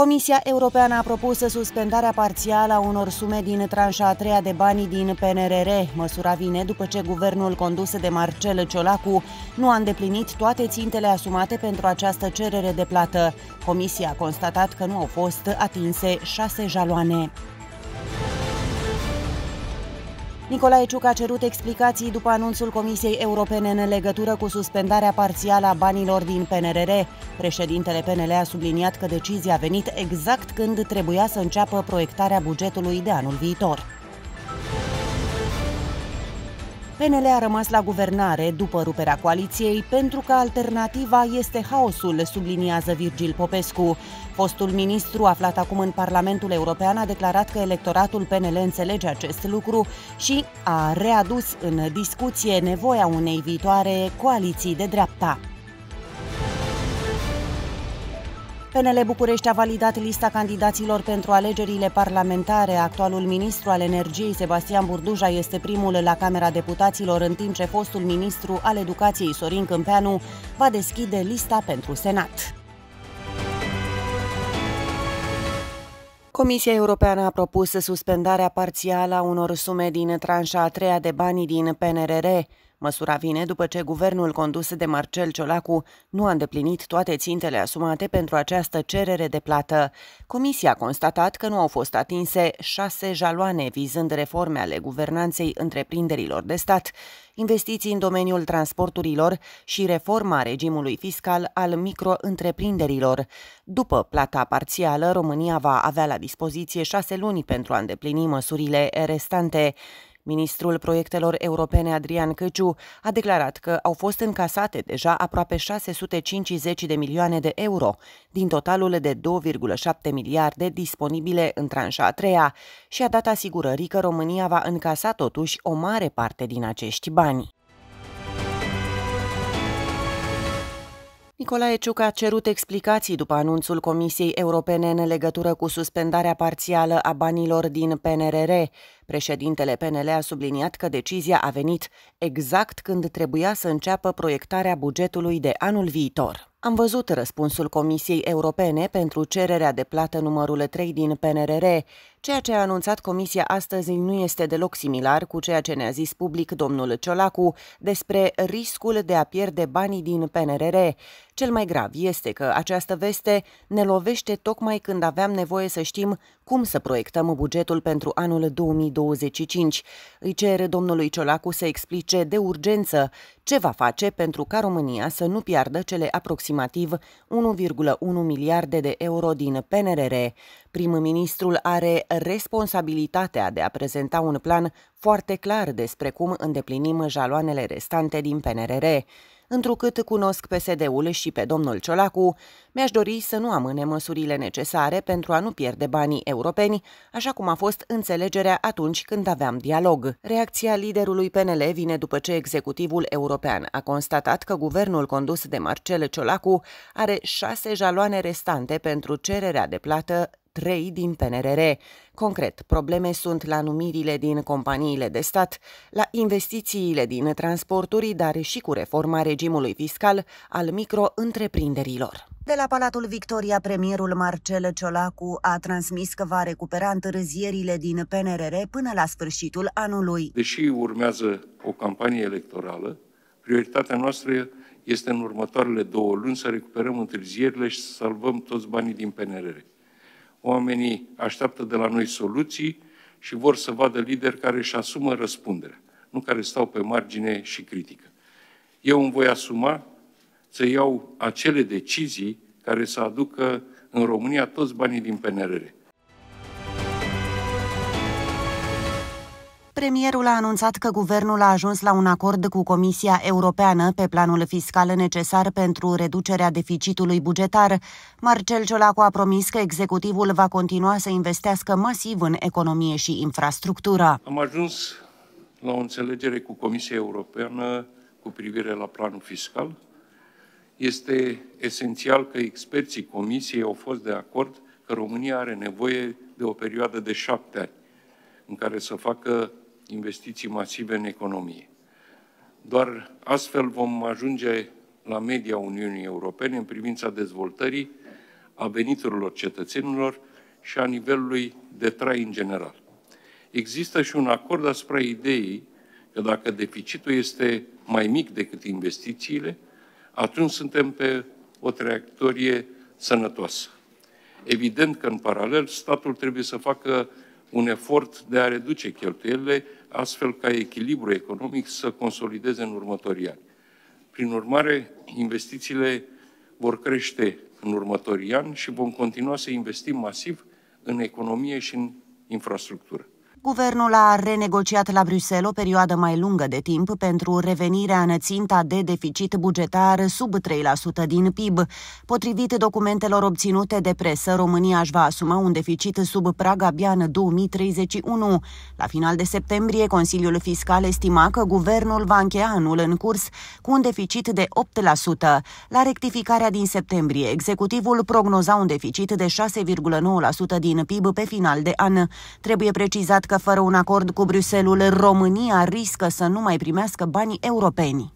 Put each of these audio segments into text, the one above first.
Comisia Europeană a propus suspendarea parțială a unor sume din tranșa a treia de bani din PNRR. Măsura vine după ce guvernul condus de Marcel Ciolacu nu a îndeplinit toate țintele asumate pentru această cerere de plată. Comisia a constatat că nu au fost atinse șase jaloane. Nicolae Ciuc a cerut explicații după anunțul Comisiei Europene în legătură cu suspendarea parțială a banilor din PNRR. Președintele PNL a subliniat că decizia a venit exact când trebuia să înceapă proiectarea bugetului de anul viitor. PNL a rămas la guvernare după ruperea coaliției pentru că alternativa este haosul, subliniază Virgil Popescu. Fostul ministru, aflat acum în Parlamentul European, a declarat că electoratul PNL înțelege acest lucru și a readus în discuție nevoia unei viitoare coaliții de dreapta. PNL București a validat lista candidaților pentru alegerile parlamentare. Actualul ministru al energiei, Sebastian Burduja, este primul la Camera Deputaților, în timp ce fostul ministru al educației, Sorin Câmpeanu, va deschide lista pentru Senat. Comisia Europeană a propus suspendarea parțială a unor sume din tranșa a treia de bani din PNRR. Măsura vine după ce guvernul condus de Marcel Ciolacu nu a îndeplinit toate țintele asumate pentru această cerere de plată. Comisia a constatat că nu au fost atinse șase jaloane vizând reforme ale guvernanței întreprinderilor de stat, investiții în domeniul transporturilor și reforma regimului fiscal al micro-întreprinderilor. După plata parțială, România va avea la dispoziție șase luni pentru a îndeplini măsurile restante. Ministrul proiectelor europene Adrian Căciu a declarat că au fost încasate deja aproape 650 de milioane de euro din totalul de 2,7 miliarde disponibile în tranșa a treia și a dat asigurării că România va încasa totuși o mare parte din acești bani. Nicolae Ciucă a cerut explicații după anunțul Comisiei Europene în legătură cu suspendarea parțială a banilor din PNRR. Președintele PNL a subliniat că decizia a venit exact când trebuia să înceapă proiectarea bugetului de anul viitor. Am văzut răspunsul Comisiei Europene pentru cererea de plată numărul 3 din PNRR. Ceea ce a anunțat Comisia astăzi nu este deloc similar cu ceea ce ne-a zis public domnul Ciolacu despre riscul de a pierde banii din PNRR. Cel mai grav este că această veste ne lovește tocmai când aveam nevoie să știm cum să proiectăm bugetul pentru anul 2025. Îi cer domnului Ciolacu să explice de urgență ce va face pentru ca România să nu piardă cele aproximativ 1,1 miliarde de euro din PNRR. Prim-ministrul are responsabilitatea de a prezenta un plan foarte clar despre cum îndeplinim jaloanele restante din PNRR. Întrucât cunosc PSD-ul și pe domnul Ciolacu, mi-aș dori să nu amâne măsurile necesare pentru a nu pierde banii europeni, așa cum a fost înțelegerea atunci când aveam dialog. Reacția liderului PNL vine după ce executivul european a constatat că guvernul condus de Marcel Ciolacu are șase jaloane restante pentru cererea de plată 3 din PNRR. Concret, probleme sunt la numirile din companiile de stat, la investițiile din transporturi, dar și cu reforma regimului fiscal al micro-întreprinderilor. De la Palatul Victoria, premierul Marcel Ciolacu a transmis că va recupera întârzierile din PNRR până la sfârșitul anului. Deși urmează o campanie electorală, prioritatea noastră este în următoarele două luni să recuperăm întârzierile și să salvăm toți banii din PNRR. Oamenii așteaptă de la noi soluții și vor să vadă lideri care își asumă răspunderea, nu care stau pe margine și critică. Eu îmi voi asuma să iau acele decizii care să aducă în România toți banii din PNRR. Premierul a anunțat că guvernul a ajuns la un acord cu Comisia Europeană pe planul fiscal necesar pentru reducerea deficitului bugetar. Marcel Ciolacu a promis că executivul va continua să investească masiv în economie și infrastructură. Am ajuns la o înțelegere cu Comisia Europeană cu privire la planul fiscal. Este esențial că experții Comisiei au fost de acord că România are nevoie de o perioadă de șapte ani în care să facă investiții masive în economie. Doar astfel vom ajunge la media Uniunii Europene în privința dezvoltării a veniturilor cetățenilor și a nivelului de trai în general. Există și un acord asupra ideii că dacă deficitul este mai mic decât investițiile, atunci suntem pe o traiectorie sănătoasă. Evident că, în paralel, statul trebuie să facă un efort de a reduce cheltuielile, astfel ca echilibru economic să consolideze în următorii ani. Prin urmare, investițiile vor crește în următorii ani și vom continua să investim masiv în economie și în infrastructură. Guvernul a renegociat la Bruxelles o perioadă mai lungă de timp pentru revenirea în ținta de deficit bugetar sub 3% din PIB. Potrivit documentelor obținute de presă, România își va asuma un deficit sub prag abia în 2031. La final de septembrie, Consiliul Fiscal estima că guvernul va încheia anul în curs cu un deficit de 8%. La rectificarea din septembrie, executivul prognoza un deficit de 6,9% din PIB pe final de an. Trebuie precizat că fără un acord cu Bruxelles, România riscă să nu mai primească bani europeni.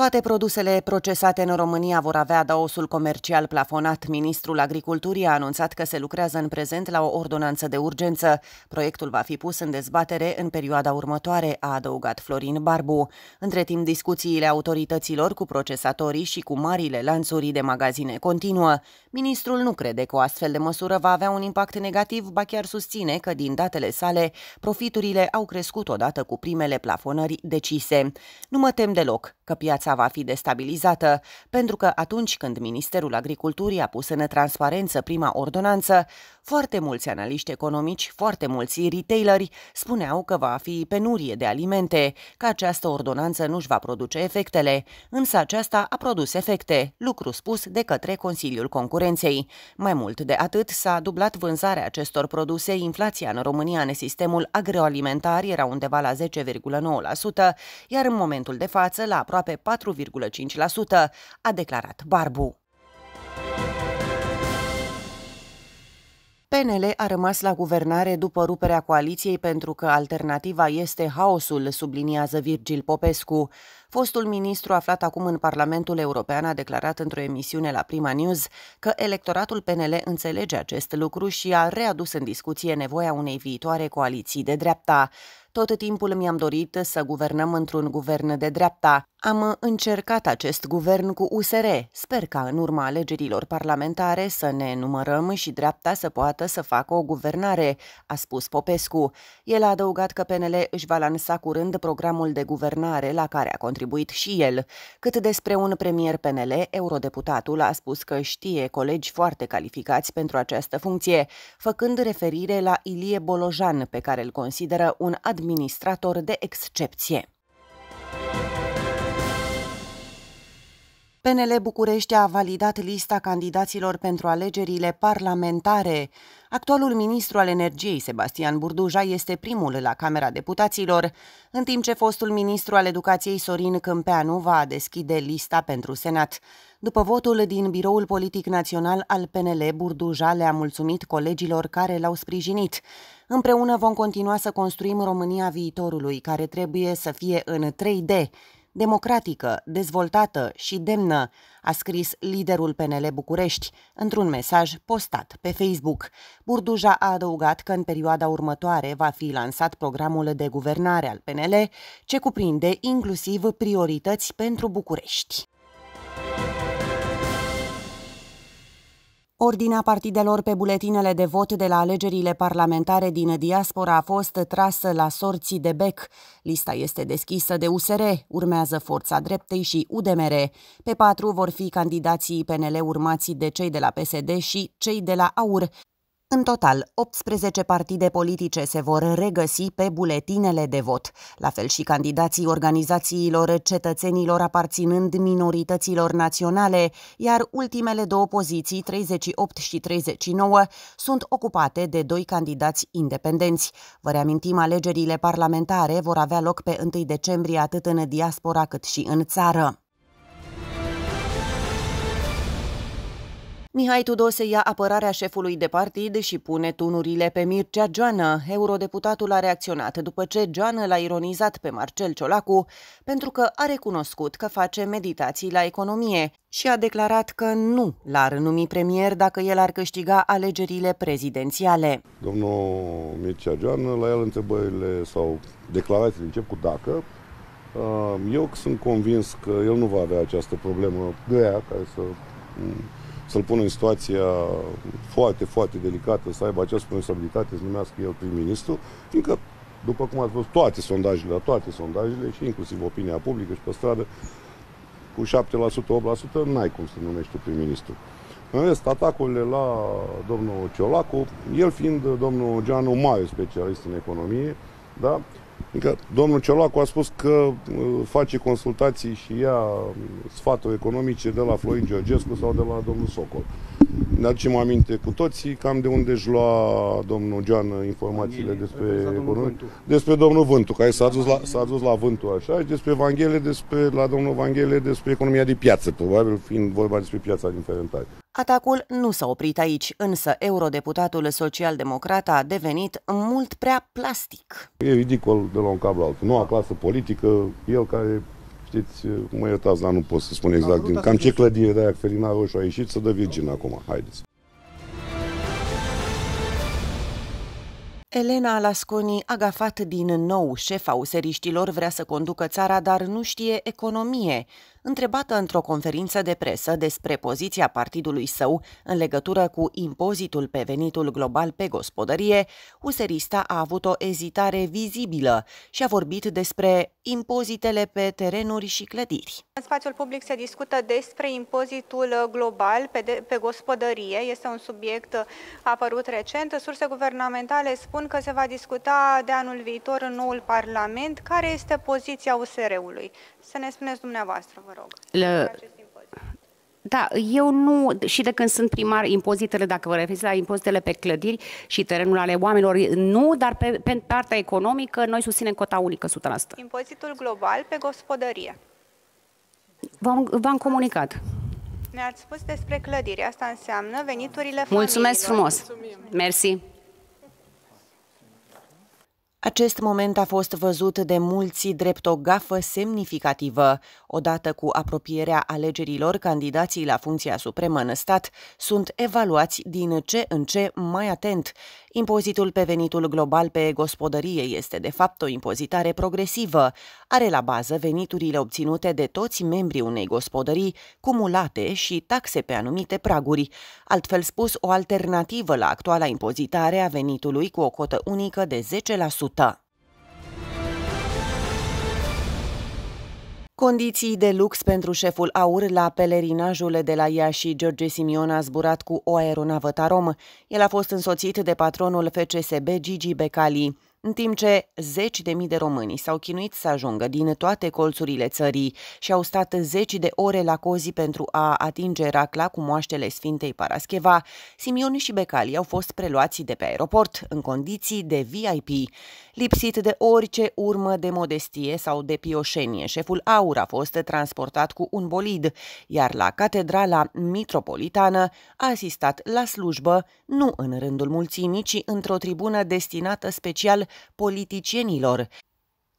Toate produsele procesate în România vor avea adaosul comercial plafonat. Ministrul Agriculturii a anunțat că se lucrează în prezent la o ordonanță de urgență. Proiectul va fi pus în dezbatere în perioada următoare, a adăugat Florin Barbu. Între timp, discuțiile autorităților cu procesatorii și cu marile lanțuri de magazine continuă. Ministrul nu crede că o astfel de măsură va avea un impact negativ, ba chiar susține că din datele sale profiturile au crescut odată cu primele plafonări decise. Nu mă tem deloc că piața va fi destabilizată, pentru că atunci când Ministerul Agriculturii a pus în transparență prima ordonanță, foarte mulți analiști economici, foarte mulți retaileri spuneau că va fi penurie de alimente, că această ordonanță nu-și va produce efectele, însă aceasta a produs efecte, lucru spus de către Consiliul Concurenței. Mai mult de atât, s-a dublat vânzarea acestor produse, inflația în România în sistemul agroalimentar era undeva la 10,9%, iar în momentul de față la aproape 4,5%, a declarat Barbu. PNL a rămas la guvernare după ruperea coaliției pentru că alternativa este haosul, subliniază Virgil Popescu. Fostul ministru aflat acum în Parlamentul European a declarat într-o emisiune la Prima News că electoratul PNL înțelege acest lucru și a readus în discuție nevoia unei viitoare coaliții de dreapta. Tot timpul mi-am dorit să guvernăm într-un guvern de dreapta. Am încercat acest guvern cu USR. Sper ca în urma alegerilor parlamentare să ne numărăm și dreapta să poată să facă o guvernare, a spus Popescu. El a adăugat că PNL își va lansa curând programul de guvernare la care a contribuit și el. Cât despre un premier PNL, eurodeputatul a spus că știe colegi foarte calificați pentru această funcție, făcând referire la Ilie Bolojan, pe care îl consideră un administrator de excepție. PNL București a validat lista candidaților pentru alegerile parlamentare. Actualul ministru al energiei, Sebastian Burduja, este primul la Camera Deputaților, în timp ce fostul ministru al educației, Sorin Câmpeanu, va deschide lista pentru Senat. După votul din Biroul Politic Național al PNL, Burduja le-a mulțumit colegilor care l-au sprijinit. Împreună vom continua să construim România viitorului, care trebuie să fie în 3D, democratică, dezvoltată și demnă, a scris liderul PNL București într-un mesaj postat pe Facebook. Burduja a adăugat că în perioada următoare va fi lansat programul de guvernare al PNL, ce cuprinde inclusiv priorități pentru București. Ordinea partidelor pe buletinele de vot de la alegerile parlamentare din diaspora a fost trasă la sorții de bec. Lista este deschisă de USR, urmează Forța Dreptei și UDMR. Pe patru vor fi candidații PNL urmați de cei de la PSD și cei de la AUR. În total, 18 partide politice se vor regăsi pe buletinele de vot, la fel și candidații organizațiilor cetățenilor aparținând minorităților naționale, iar ultimele două poziții, 38 și 39, sunt ocupate de doi candidați independenți. Vă reamintim, alegerile parlamentare vor avea loc pe 1 decembrie atât în diaspora cât și în țară. Mihai Tudose ia apărarea șefului de partid și pune tunurile pe Mircea Joană. Eurodeputatul a reacționat după ce Joană l-a ironizat pe Marcel Ciolacu pentru că a recunoscut că face meditații la economie și a declarat că nu l-ar numi premier dacă el ar câștiga alegerile prezidențiale. Domnul Mircea Joană, la el întrebările sau declarațiile încep cu dacă, uh, eu sunt convins că el nu va avea această problemă grea care să să-l pună în situația foarte, foarte delicată, să aibă această responsabilitate, să numească el prim-ministru, fiindcă, după cum ați văzut, toate sondajele, toate sondajele și inclusiv opinia publică și pe stradă, cu 7%, 8%, n-ai cum să numești tu prim-ministru. În rest, atacurile la domnul Ciolacu, el fiind domnul Geanu, mare specialist în economie, da? Adică domnul Ciolacu a spus că uh, face consultații și ia um, sfaturi economice de la Florin Georgescu sau de la domnul Socol ne aducem aminte cu toții cam de unde își lua domnul Geană informațiile despre economie. Despre domnul Vântu, care s-a dus, la, s-a dus la Vântu așa și despre Evanghelie, despre, la domnul Evanghelie, despre economia de piață, probabil fiind vorba despre piața din Ferentari. Atacul nu s-a oprit aici, însă eurodeputatul social-democrat a devenit mult prea plastic. E ridicol de la un cap la altul. Noua clasă politică, el care știți, uh, mă iertați, dar nu pot să spun exact din cam ce clădire de aia Felina Roșu a ieșit, să dă Virgin acum, haideți. Elena Alasconi, agafat din nou șefa useriștilor, vrea să conducă țara, dar nu știe economie. Întrebată într-o conferință de presă despre poziția partidului său în legătură cu impozitul pe venitul global pe gospodărie, userista a avut o ezitare vizibilă și a vorbit despre impozitele pe terenuri și clădiri. În spațiul public se discută despre impozitul global pe, de, pe gospodărie. Este un subiect apărut recent. Surse guvernamentale spun că se va discuta de anul viitor în noul Parlament. Care este poziția USR-ului? Să ne spuneți dumneavoastră, vă rog, Le... Da, eu nu, și de când sunt primar, impozitele, dacă vă referiți la impozitele pe clădiri și terenul ale oamenilor, nu, dar pe, pe partea economică noi susținem cota unică 100%. Impozitul global pe gospodărie. V-am comunicat. Ne-ați spus despre clădiri, asta înseamnă veniturile Mulțumesc familiilor. frumos! Mulțumim. Mersi! Acest moment a fost văzut de mulți drept o gafă semnificativă. Odată cu apropierea alegerilor, candidații la funcția supremă în stat sunt evaluați din ce în ce mai atent. Impozitul pe venitul global pe gospodărie este de fapt o impozitare progresivă. Are la bază veniturile obținute de toți membrii unei gospodării, cumulate și taxe pe anumite praguri. Altfel spus, o alternativă la actuala impozitare a venitului cu o cotă unică de 10% remotă. Condiții de lux pentru șeful AUR la pelerinajul de la Iași, George Simion a zburat cu o aeronavă Tarom. El a fost însoțit de patronul FCSB Gigi Becali în timp ce zeci de mii de români s-au chinuit să ajungă din toate colțurile țării și au stat zeci de ore la cozi pentru a atinge racla cu moaștele Sfintei Parascheva, Simion și Becali au fost preluați de pe aeroport în condiții de VIP. Lipsit de orice urmă de modestie sau de pioșenie, șeful Aur a fost transportat cu un bolid, iar la catedrala mitropolitană a asistat la slujbă, nu în rândul mulțimii, ci într-o tribună destinată special politicienilor.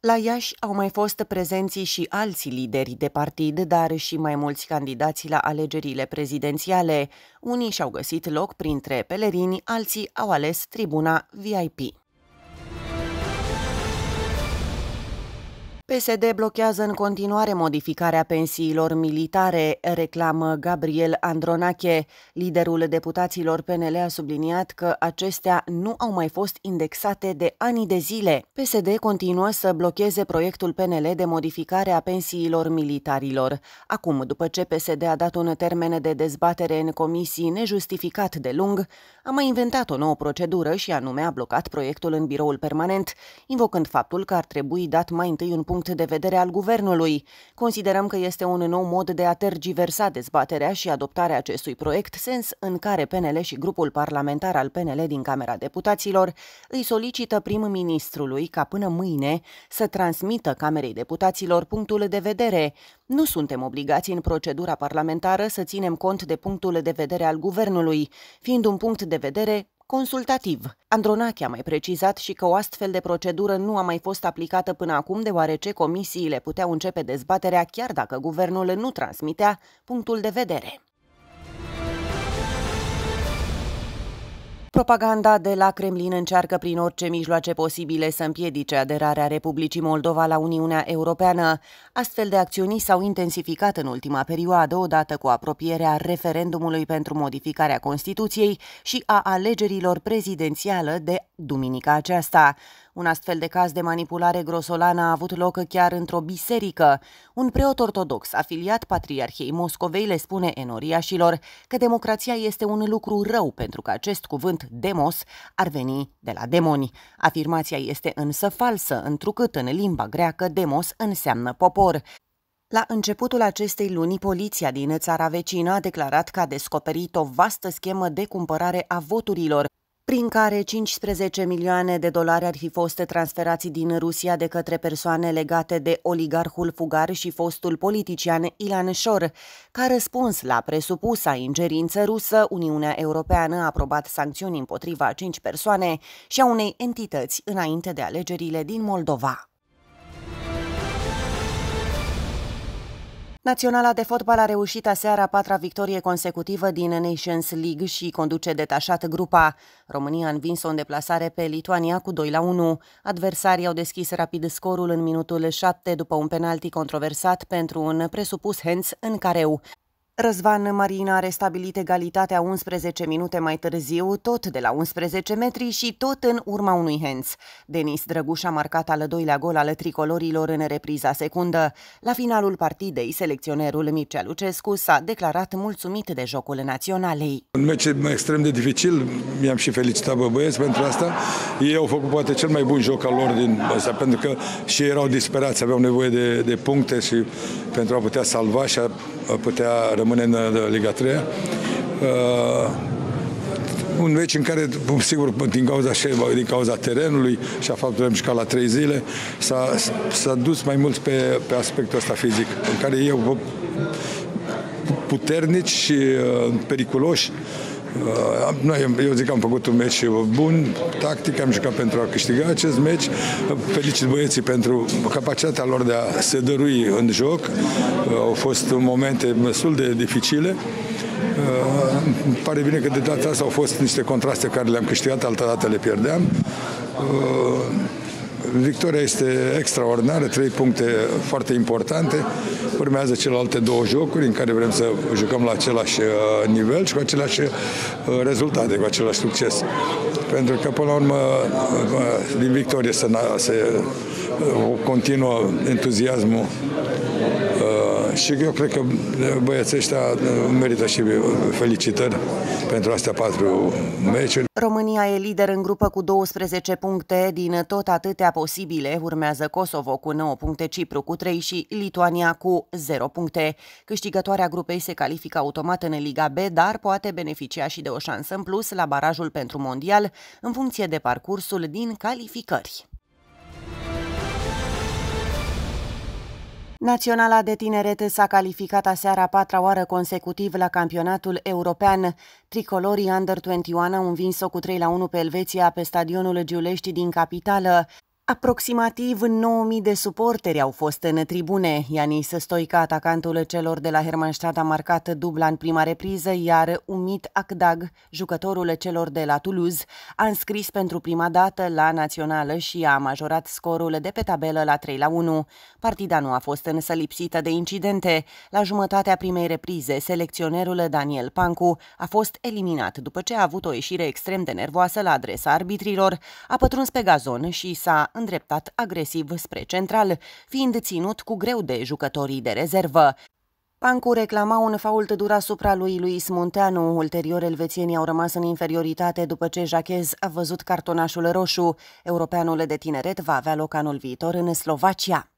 La Iași au mai fost prezenții și alți lideri de partid, dar și mai mulți candidați la alegerile prezidențiale. Unii și-au găsit loc printre pelerini, alții au ales tribuna VIP. PSD blochează în continuare modificarea pensiilor militare, reclamă Gabriel Andronache. Liderul deputaților PNL a subliniat că acestea nu au mai fost indexate de ani de zile. PSD continuă să blocheze proiectul PNL de modificare a pensiilor militarilor. Acum, după ce PSD a dat un termen de dezbatere în comisii nejustificat de lung, a mai inventat o nouă procedură și anume a blocat proiectul în biroul permanent, invocând faptul că ar trebui dat mai întâi un punct punct de vedere al guvernului. Considerăm că este un nou mod de a tergiversa dezbaterea și adoptarea acestui proiect, sens în care PNL și grupul parlamentar al PNL din Camera Deputaților îi solicită prim-ministrului ca până mâine să transmită Camerei Deputaților punctul de vedere. Nu suntem obligați în procedura parlamentară să ținem cont de punctul de vedere al guvernului, fiind un punct de vedere consultativ. Andronache a mai precizat și că o astfel de procedură nu a mai fost aplicată până acum, deoarece comisiile puteau începe dezbaterea chiar dacă guvernul nu transmitea punctul de vedere. Propaganda de la Kremlin încearcă prin orice mijloace posibile să împiedice aderarea Republicii Moldova la Uniunea Europeană. Astfel de acțiuni s-au intensificat în ultima perioadă, odată cu apropierea referendumului pentru modificarea Constituției și a alegerilor prezidențială de duminica aceasta. Un astfel de caz de manipulare grosolană a avut loc chiar într-o biserică. Un preot ortodox afiliat Patriarhiei Moscovei le spune enoriașilor că democrația este un lucru rău pentru că acest cuvânt demos ar veni de la demoni. Afirmația este însă falsă, întrucât în limba greacă demos înseamnă popor. La începutul acestei luni, poliția din țara vecină a declarat că a descoperit o vastă schemă de cumpărare a voturilor prin care 15 milioane de dolari ar fi fost transferați din Rusia de către persoane legate de oligarhul fugar și fostul politician Ilan Șor. Ca răspuns la presupusa ingerință rusă, Uniunea Europeană a aprobat sancțiuni împotriva cinci persoane și a unei entități înainte de alegerile din Moldova. Naționala de fotbal a reușit aseara patra victorie consecutivă din Nations League și conduce detașat grupa. România a învins o în deplasare pe Lituania cu 2 la 1. Adversarii au deschis rapid scorul în minutul 7 după un penalti controversat pentru un presupus hands în careu. Răzvan Marina a restabilit egalitatea 11 minute mai târziu, tot de la 11 metri și tot în urma unui hens. Denis Drăguș a marcat al doilea gol al tricolorilor în repriza secundă. La finalul partidei, selecționerul Mircea Lucescu s-a declarat mulțumit de jocul naționalei. Un meci extrem de dificil, mi-am și felicitat bă băieți pentru asta. Ei au făcut poate cel mai bun joc al lor din asta, pentru că și erau disperați, aveau nevoie de, de puncte și pentru a putea salva și a, a putea rămâne rămâne în Liga 3 uh, un meci în care, sigur, din cauza, din cauza terenului și a faptului că am jucat la trei zile, s-a, dus mai mult pe, pe aspectul ăsta fizic, în care eu puternici și uh, periculoși Uh, noi, eu zic că am făcut un meci bun, tactic, am jucat pentru a câștiga acest meci. Felicit băieții pentru capacitatea lor de a se dărui în joc. Uh, au fost momente destul de dificile. Îmi uh, pare bine că de data asta au fost niște contraste care le-am câștigat, altă dată le pierdeam. Victoria este extraordinară, trei puncte foarte importante. Urmează celelalte două jocuri în care vrem să jucăm la același uh, nivel și cu aceleași uh, rezultate, cu același succes. Pentru că, până la urmă, uh, din victorie se, se continuă entuziasmul și eu cred că uh, băieții ăștia uh, merită și uh, felicitări pentru astea patru meciuri. România e lider în grupă cu 12 puncte din tot atâtea posibile. Urmează Kosovo cu 9 puncte, Cipru cu 3 și Lituania cu 0 puncte. Câștigătoarea grupei se califică automat în Liga B, dar poate beneficia și de o șansă în plus la barajul pentru mondial în funcție de parcursul din calificări. Naționala de tineret s-a calificat aseara patra oară consecutiv la campionatul european. Tricolorii Under-21 au învins-o cu 3 la 1 pe Elveția pe stadionul Giulești din capitală. Aproximativ 9.000 de suporteri au fost în tribune. Ianis Stoica, atacantul celor de la Hermannstadt, a marcat dubla în prima repriză, iar Umit Akdag, jucătorul celor de la Toulouse, a înscris pentru prima dată la națională și a majorat scorul de pe tabelă la 3 la 1. Partida nu a fost însă lipsită de incidente. La jumătatea primei reprize, selecționerul Daniel Pancu a fost eliminat după ce a avut o ieșire extrem de nervoasă la adresa arbitrilor, a pătruns pe gazon și s-a îndreptat agresiv spre central, fiind ținut cu greu de jucătorii de rezervă. Pancu reclama un fault dur asupra lui Luis Munteanu. Ulterior, elvețienii au rămas în inferioritate după ce Jachez a văzut cartonașul roșu. Europeanul de tineret va avea loc anul viitor în Slovacia.